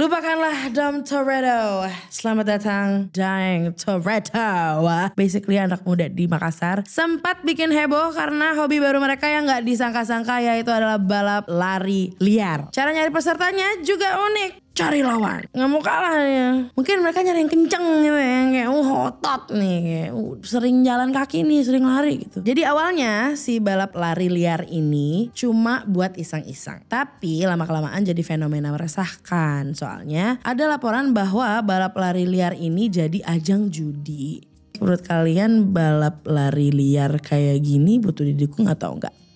Lupakanlah Dom Toretto. Selamat datang Dang Toretto. Basically anak muda di Makassar. Sempat bikin heboh karena hobi baru mereka yang gak disangka-sangka yaitu adalah balap lari liar. Cara nyari pesertanya juga unik. Cari lawan. Nggak mau kalah ya. Mungkin mereka nyari yang kenceng gitu ya. Kayak otot nih uh, sering jalan kaki nih sering lari gitu jadi awalnya si balap lari liar ini cuma buat iseng-iseng tapi lama-kelamaan jadi fenomena meresahkan soalnya ada laporan bahwa balap lari liar ini jadi ajang judi menurut kalian balap lari liar kayak gini butuh didukung atau enggak